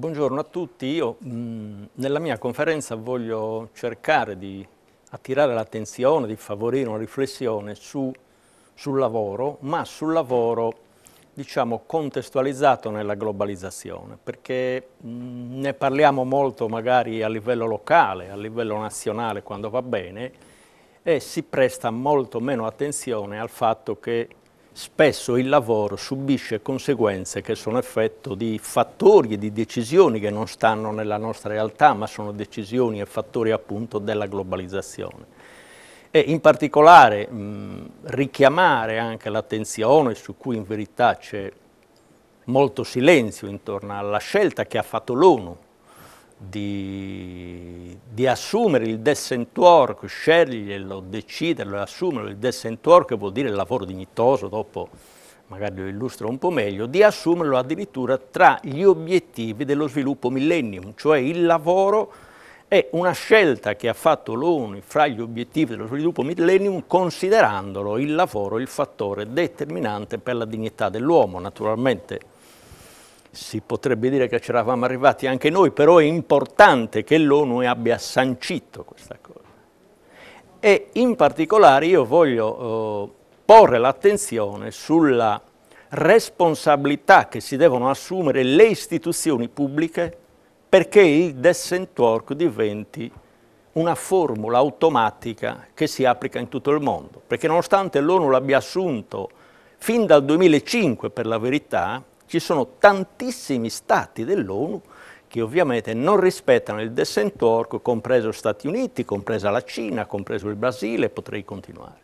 Buongiorno a tutti, io mh, mm, nella mia conferenza voglio cercare di attirare l'attenzione, di favorire una riflessione su, sul lavoro, ma sul lavoro diciamo contestualizzato nella globalizzazione, perché mh, mm, ne parliamo molto magari a livello locale, a livello nazionale quando va bene, e si presta molto meno attenzione al fatto che spesso il lavoro subisce conseguenze che sono effetto di fattori e di decisioni che non stanno nella nostra realtà, ma sono decisioni e fattori appunto della globalizzazione. E in particolare mh, richiamare anche l'attenzione su cui in verità c'è molto silenzio intorno alla scelta che ha fatto l'ONU di di assumere il decent work, sceglierlo, deciderlo e assumerlo, il decent work vuol dire il lavoro dignitoso, dopo magari lo illustro un po' meglio, di assumerlo addirittura tra gli obiettivi dello sviluppo millennium, cioè il lavoro è una scelta che ha fatto l'ONU fra gli obiettivi dello sviluppo millennium considerandolo il lavoro il fattore determinante per la dignità dell'uomo, naturalmente si potrebbe dire che ci eravamo arrivati anche noi, però è importante che l'ONU abbia sancito questa cosa. E in particolare io voglio eh, porre l'attenzione sulla responsabilità che si devono assumere le istituzioni pubbliche perché il decent work diventi una formula automatica che si applica in tutto il mondo, perché nonostante l'ONU l'abbia assunto fin dal 2005 per la verità, ci sono tantissimi stati dell'ONU che ovviamente non rispettano il work, compreso Stati Uniti, compresa la Cina, compreso il Brasile, potrei continuare.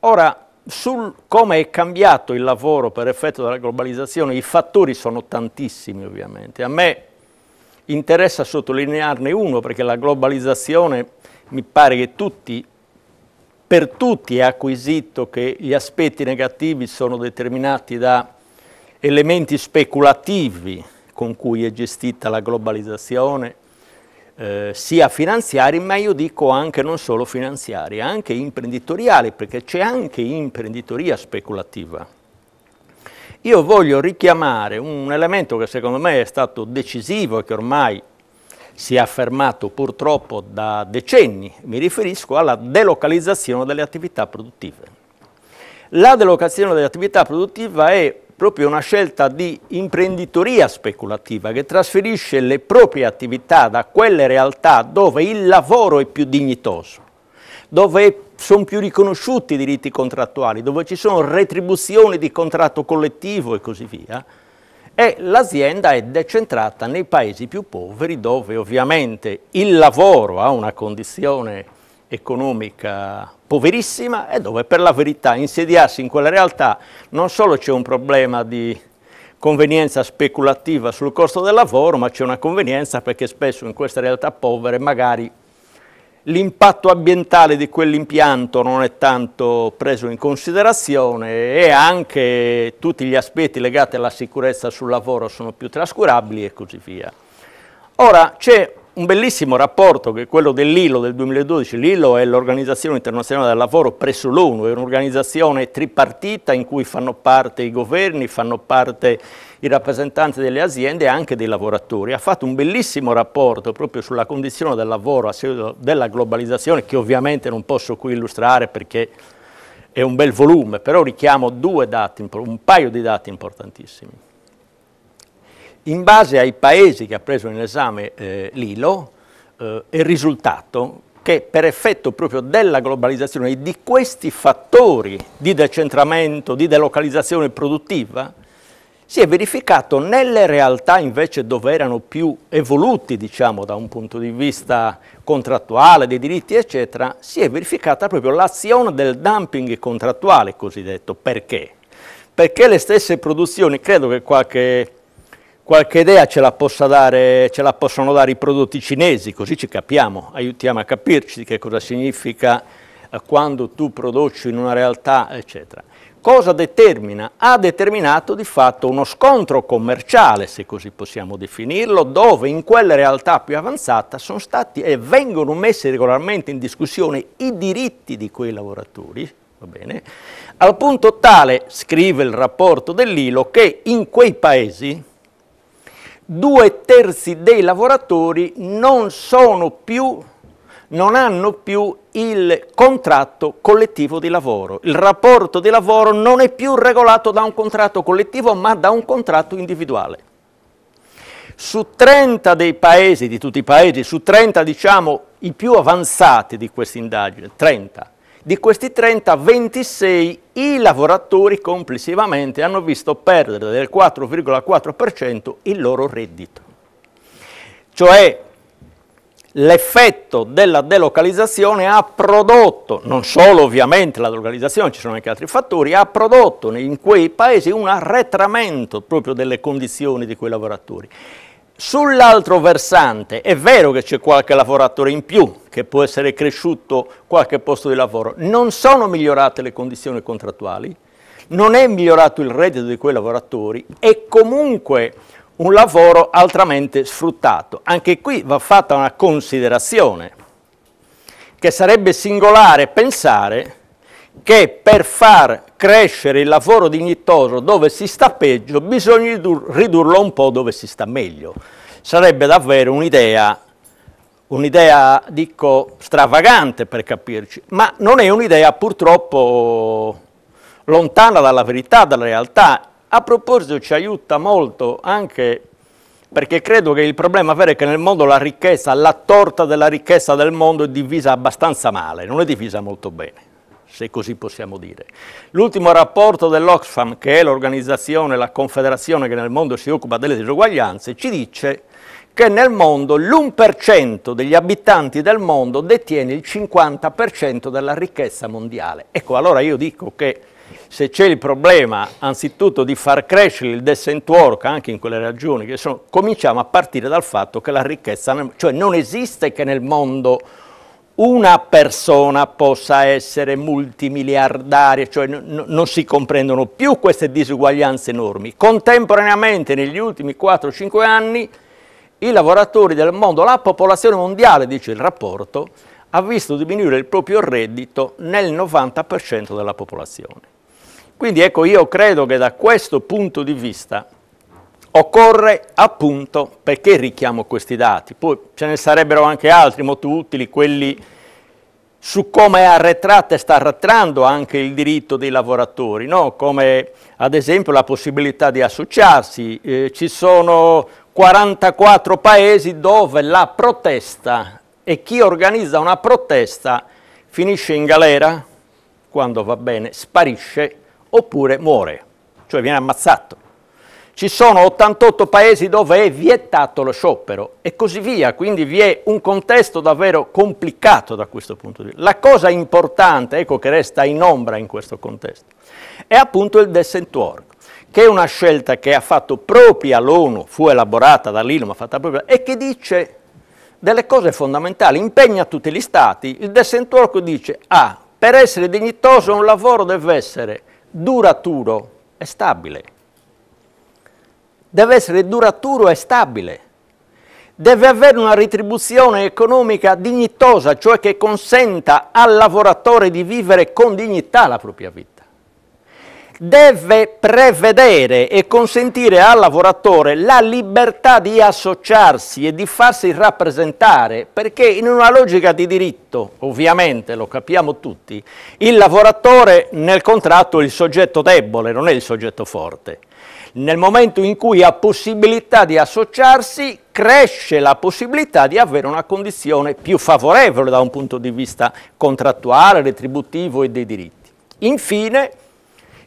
Ora, sul come è cambiato il lavoro per effetto della globalizzazione, i fattori sono tantissimi ovviamente. A me interessa sottolinearne uno perché la globalizzazione mi pare che tutti, per tutti è acquisito che gli aspetti negativi sono determinati da elementi speculativi con cui è gestita la globalizzazione, eh, sia finanziari, ma io dico anche non solo finanziari, anche imprenditoriali, perché c'è anche imprenditoria speculativa. Io voglio richiamare un elemento che secondo me è stato decisivo e che ormai si è affermato purtroppo da decenni, mi riferisco alla delocalizzazione delle attività produttive. La delocalizzazione delle attività produttive è proprio una scelta di imprenditoria speculativa che trasferisce le proprie attività da quelle realtà dove il lavoro è più dignitoso, dove sono più riconosciuti i diritti contrattuali, dove ci sono retribuzioni di contratto collettivo e così via, e l'azienda è decentrata nei paesi più poveri dove ovviamente il lavoro ha una condizione economica poverissima e dove per la verità insediarsi in quella realtà non solo c'è un problema di convenienza speculativa sul costo del lavoro, ma c'è una convenienza perché spesso in queste realtà povere magari l'impatto ambientale di quell'impianto non è tanto preso in considerazione e anche tutti gli aspetti legati alla sicurezza sul lavoro sono più trascurabili e così via. Ora c'è un bellissimo rapporto che è quello dell'ILO del 2012. L'ILO è l'Organizzazione Internazionale del Lavoro presso l'ONU, è un'organizzazione tripartita in cui fanno parte i governi, fanno parte i rappresentanti delle aziende e anche dei lavoratori. Ha fatto un bellissimo rapporto proprio sulla condizione del lavoro a seguito della globalizzazione, che ovviamente non posso qui illustrare perché è un bel volume, però richiamo due dati, un paio di dati importantissimi. In base ai paesi che ha preso in esame eh, l'ILO, eh, è risultato che per effetto proprio della globalizzazione e di questi fattori di decentramento, di delocalizzazione produttiva, si è verificato nelle realtà invece dove erano più evoluti, diciamo, da un punto di vista contrattuale, dei diritti, eccetera, si è verificata proprio l'azione del dumping contrattuale cosiddetto. Perché? Perché le stesse produzioni, credo che qualche qualche idea ce la, dare, ce la, possono dare i prodotti cinesi, così ci capiamo, aiutiamo a capirci che cosa significa eh, quando tu produci in una realtà, eccetera. Cosa determina? Ha determinato di fatto uno scontro commerciale, se così possiamo definirlo, dove in quella realtà più avanzata sono stati e vengono messi regolarmente in discussione i diritti di quei lavoratori, Bene, al punto tale, scrive il rapporto dell'ILO, che in quei paesi, due terzi dei lavoratori non, più, non hanno più il contratto collettivo di lavoro. Il rapporto di lavoro non è più regolato da un contratto collettivo ma da un contratto individuale su 30 dei paesi, di tutti i paesi, su 30 diciamo i più avanzati di questa indagine, 30, di questi 30, 26 i lavoratori complessivamente hanno visto perdere del 4,4% il loro reddito. Cioè l'effetto della delocalizzazione ha prodotto, non solo ovviamente la delocalizzazione, ci sono anche altri fattori, ha prodotto in quei paesi un arretramento proprio delle condizioni di quei lavoratori. Sull'altro versante è vero che c'è qualche lavoratore in più che può essere cresciuto qualche posto di lavoro, non sono migliorate le condizioni contrattuali, non è migliorato il reddito di quei lavoratori, è comunque un lavoro altramente sfruttato. Anche qui va fatta una considerazione che sarebbe singolare pensare che per far crescere il lavoro dignitoso dove si sta peggio, bisogna ridurlo un po' dove si sta meglio. Sarebbe davvero un'idea, un'idea dico stravagante per capirci, ma non è un'idea purtroppo lontana dalla verità, dalla realtà. A proposito ci aiuta molto anche perché credo che il problema vero è che nel mondo la ricchezza, la torta della ricchezza del mondo è divisa abbastanza male, non è divisa molto bene se così possiamo dire. L'ultimo rapporto dell'Oxfam, che è l'organizzazione, la confederazione che nel mondo si occupa delle disuguaglianze, ci dice che nel mondo l'1% degli abitanti del mondo detiene il 50% della ricchezza mondiale. Ecco, allora io dico che se c'è il problema anzitutto di far crescere il decent work anche in quelle regioni che sono, cominciamo a partire dal fatto che la ricchezza, cioè non esiste che nel mondo una persona possa essere multimiliardaria, cioè non si comprendono più queste disuguaglianze enormi. Contemporaneamente negli ultimi 4-5 anni i lavoratori del mondo, la popolazione mondiale, dice il rapporto, ha visto diminuire il proprio reddito nel 90% della popolazione. Quindi ecco, io credo che da questo punto di vista Occorre appunto, perché richiamo questi dati? Poi ce ne sarebbero anche altri molto utili, quelli su come è arretrata e sta arretrando anche il diritto dei lavoratori, no? come ad esempio la possibilità di associarsi. Eh, ci sono 44 paesi dove la protesta e chi organizza una protesta finisce in galera, quando va bene sparisce, oppure muore, cioè viene ammazzato ci sono 88 paesi dove è vietato lo sciopero e così via, quindi vi è un contesto davvero complicato da questo punto di vista. La cosa importante, ecco che resta in ombra in questo contesto, è appunto il work, che è una scelta che ha fatto propria l'ONU, fu elaborata dall'ILU ma fatta propria, e che dice delle cose fondamentali, impegna tutti gli stati, il work dice, ah, per essere dignitoso un lavoro deve essere duraturo e stabile, deve essere duraturo e stabile, deve avere una retribuzione economica dignitosa, cioè che consenta al lavoratore di vivere con dignità la propria vita. Deve prevedere e consentire al lavoratore la libertà di associarsi e di farsi rappresentare, perché in una logica di diritto, ovviamente lo capiamo tutti, il lavoratore nel contratto è il soggetto debole, non è il soggetto forte nel momento in cui ha possibilità di associarsi cresce la possibilità di avere una condizione più favorevole da un punto di vista contrattuale, retributivo e dei diritti. Infine,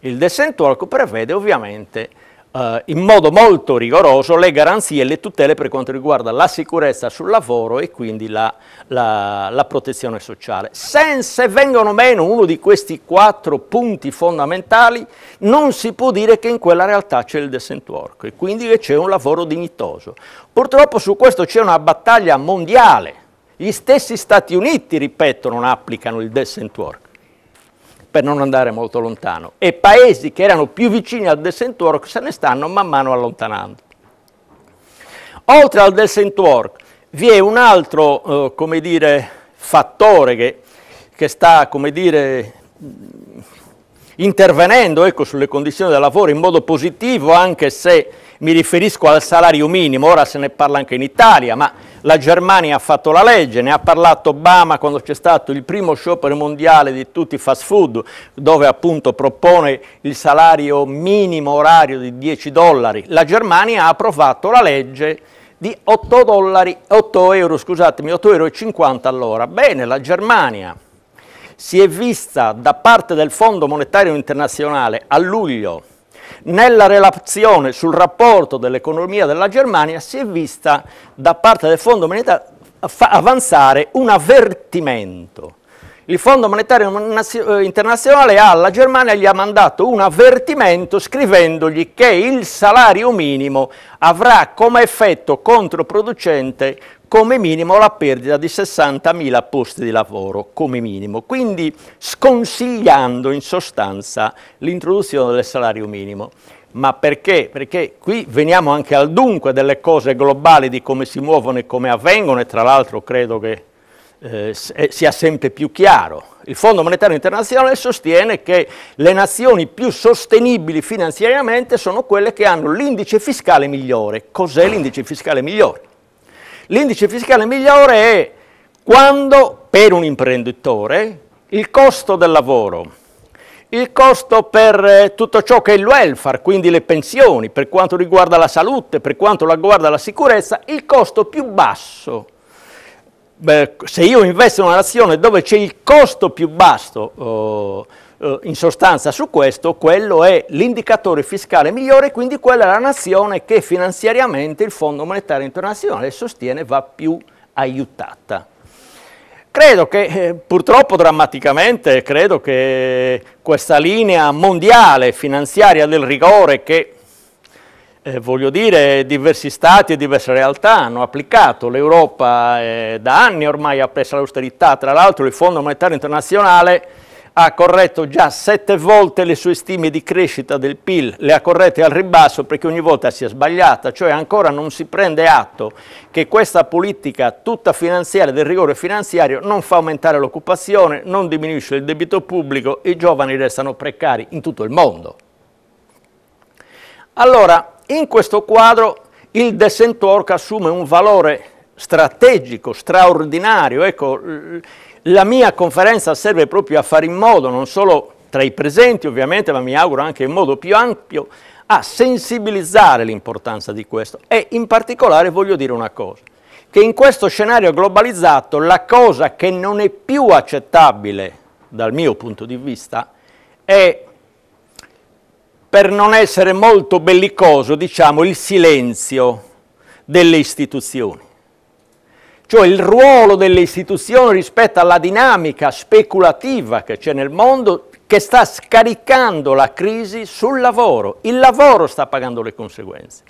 il decent work prevede ovviamente eh, in modo molto rigoroso le garanzie e le tutele per quanto riguarda la sicurezza sul lavoro e quindi la, la, la protezione sociale. Se, se vengono meno uno di questi quattro punti fondamentali, non si può dire che in quella realtà c'è il decent work e quindi che c'è un lavoro dignitoso. Purtroppo su questo c'è una battaglia mondiale, gli stessi Stati Uniti, ripeto, non applicano il decent work per non andare molto lontano, e paesi che erano più vicini al del Centwork se ne stanno man mano allontanando. Oltre al del Centwork vi è un altro eh, come dire, fattore che, che sta come dire, intervenendo ecco, sulle condizioni del lavoro in modo positivo, anche se mi riferisco al salario minimo, ora se ne parla anche in Italia, ma la Germania ha fatto la legge, ne ha parlato Obama quando c'è stato il primo sciopero mondiale di tutti i fast food, dove appunto propone il salario minimo orario di 10 dollari. La Germania ha approvato la legge di 8, dollari, 8 euro, scusatemi, 8,50 euro all'ora. Bene, la Germania si è vista da parte del Fondo Monetario Internazionale a luglio nella relazione sul rapporto dell'economia della Germania si è vista da parte del Fondo Monetario avanzare un avvertimento. Il Fondo Monetario eh, Internazionale alla Germania gli ha mandato un avvertimento scrivendogli che il salario minimo avrà come effetto controproducente come minimo la perdita di 60.000 posti di lavoro, come minimo, quindi sconsigliando in sostanza l'introduzione del salario minimo. Ma perché? Perché qui veniamo anche al dunque delle cose globali, di come si muovono e come avvengono, e tra l'altro credo che eh, eh sia sempre più chiaro. Il Fondo Monetario Internazionale sostiene che le nazioni più sostenibili finanziariamente sono quelle che hanno l'indice fiscale migliore. Cos'è l'indice fiscale migliore? L'indice fiscale migliore è quando per un imprenditore il costo del lavoro, il costo per eh, tutto ciò che è il welfare, quindi le pensioni, per quanto riguarda la salute, per quanto riguarda la sicurezza, il costo più basso Beh, se io investo in una nazione dove c'è il costo più basso eh, eh, in sostanza su questo quello è l'indicatore fiscale migliore, quindi quella è la nazione che finanziariamente il Fondo Monetario Internazionale sostiene va più aiutata. Credo che eh, purtroppo drammaticamente, credo che questa linea mondiale finanziaria del rigore che, eh, voglio dire, diversi stati e diverse realtà hanno applicato, l'Europa eh, da anni ormai ha preso l'austerità, tra l'altro il Fondo Monetario Internazionale ha corretto già sette volte le sue stime di crescita del PIL, le ha corrette al ribasso perché ogni volta si è sbagliata, cioè ancora non si prende atto che questa politica tutta finanziaria del rigore finanziario non fa aumentare l'occupazione, non diminuisce il debito pubblico, i giovani restano precari in tutto il mondo. Allora, in questo quadro il Desentorc assume un valore strategico, straordinario, ecco, la mia conferenza serve proprio a fare in modo, non solo tra i presenti ovviamente, ma mi auguro anche in modo più ampio, a sensibilizzare l'importanza di questo. E in particolare voglio dire una cosa, che in questo scenario globalizzato la cosa che non è più accettabile dal mio punto di vista è, per non essere molto bellicoso, diciamo, il silenzio delle istituzioni cioè il ruolo delle istituzioni rispetto alla dinamica speculativa che c'è nel mondo che sta scaricando la crisi sul lavoro, il lavoro sta pagando le conseguenze.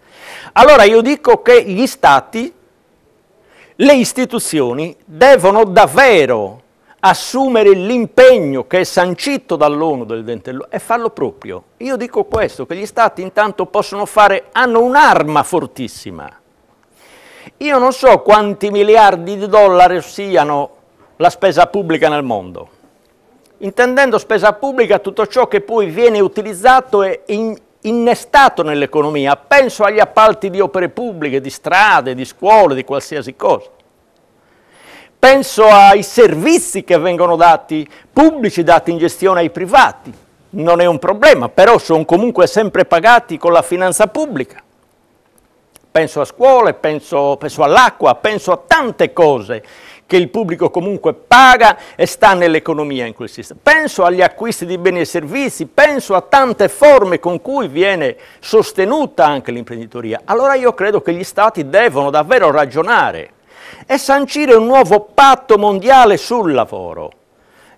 Allora io dico che gli stati, le istituzioni devono davvero assumere l'impegno che è sancito dall'ONU del dentello e farlo proprio. Io dico questo, che gli stati intanto possono fare, hanno un'arma fortissima, io non so quanti miliardi di dollari siano la spesa pubblica nel mondo, intendendo spesa pubblica tutto ciò che poi viene utilizzato e in, innestato nell'economia, penso agli appalti di opere pubbliche, di strade, di scuole, di qualsiasi cosa. Penso ai servizi che vengono dati pubblici, dati in gestione ai privati, non è un problema, però sono comunque sempre pagati con la finanza pubblica penso a scuole, penso, penso all'acqua, penso a tante cose che il pubblico comunque paga e sta nell'economia in quel sistema. Penso agli acquisti di beni e servizi, penso a tante forme con cui viene sostenuta anche l'imprenditoria. Allora io credo che gli Stati devono davvero ragionare e sancire un nuovo patto mondiale sul lavoro.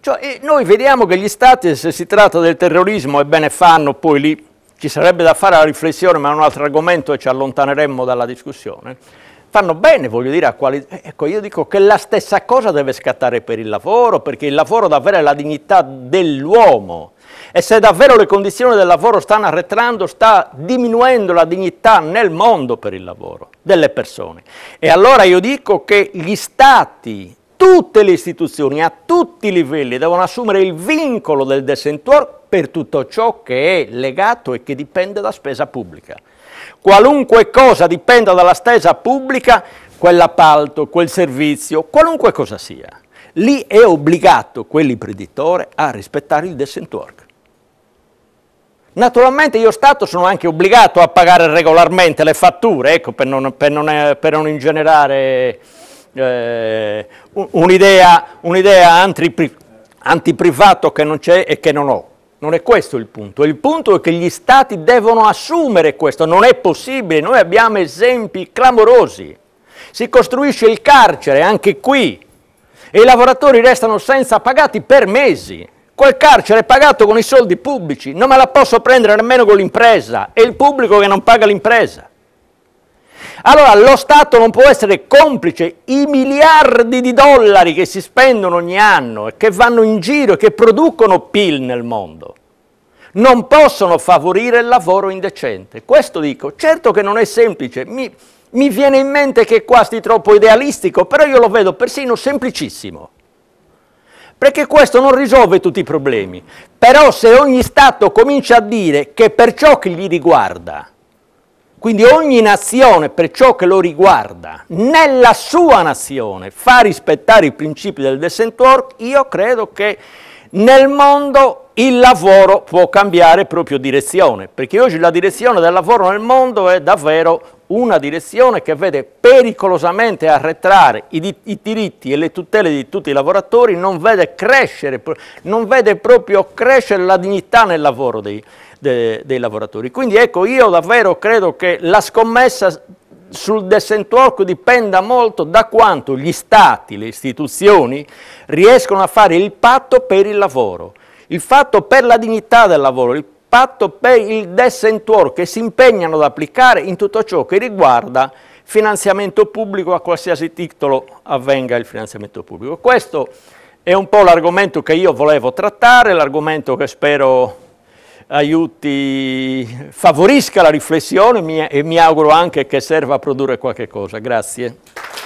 Cioè, noi vediamo che gli Stati, se si tratta del terrorismo, ebbene fanno poi lì ci sarebbe da fare la riflessione, ma è un altro argomento e ci allontaneremmo dalla discussione, fanno bene, voglio dire, a quali... Eh, ecco, io dico che la stessa cosa deve scattare per il lavoro, perché il lavoro deve avere la dignità dell'uomo. E se davvero le condizioni del lavoro stanno arretrando, sta diminuendo la dignità nel mondo per il lavoro delle persone. E allora io dico che gli stati, tutte le istituzioni, a tutti i livelli, devono assumere il vincolo del dissentuor per tutto ciò che è legato e che dipende da spesa pubblica. Qualunque cosa dipenda dalla spesa pubblica, quell'appalto, quel servizio, qualunque cosa sia, lì è obbligato quell'imprenditore a rispettare il decent work. Naturalmente io Stato sono anche obbligato a pagare regolarmente le fatture, ecco, per non, per non, per non ingenerare eh, un'idea un antiprivato che non c'è e che non ho. Non è questo il punto, il punto è che gli Stati devono assumere questo, non è possibile, noi abbiamo esempi clamorosi. Si costruisce il carcere anche qui e i lavoratori restano senza pagati per mesi. Quel carcere è pagato con i soldi pubblici, non me la posso prendere nemmeno con l'impresa, è il pubblico che non paga l'impresa. Allora lo Stato non può essere complice i miliardi di dollari che si spendono ogni anno e che vanno in giro e che producono PIL nel mondo. Non possono favorire il lavoro indecente. Questo dico, certo che non è semplice, mi, mi viene in mente che qua sti troppo idealistico, però io lo vedo persino semplicissimo perché questo non risolve tutti i problemi. Però se ogni Stato comincia a dire che per ciò che gli riguarda quindi ogni nazione, per ciò che lo riguarda, nella sua nazione fa rispettare i principi del decent work, io credo che nel mondo il lavoro può cambiare proprio direzione, perché oggi la direzione del lavoro nel mondo è davvero una direzione che vede pericolosamente arretrare i, i, diritti e le tutele di tutti i lavoratori, non vede crescere, non vede proprio crescere la dignità nel lavoro dei, de, dei lavoratori. Quindi ecco, io davvero credo che la scommessa sul decent work dipenda molto da quanto gli stati, le istituzioni riescono a fare il patto per il lavoro, il fatto per la dignità del lavoro, il patto per il decent work che si impegnano ad applicare in tutto ciò che riguarda finanziamento pubblico a qualsiasi titolo avvenga il finanziamento pubblico. Questo è un po' l'argomento che io volevo trattare, l'argomento che spero aiuti, favorisca la riflessione e mi auguro anche che serva a produrre qualche cosa. Grazie.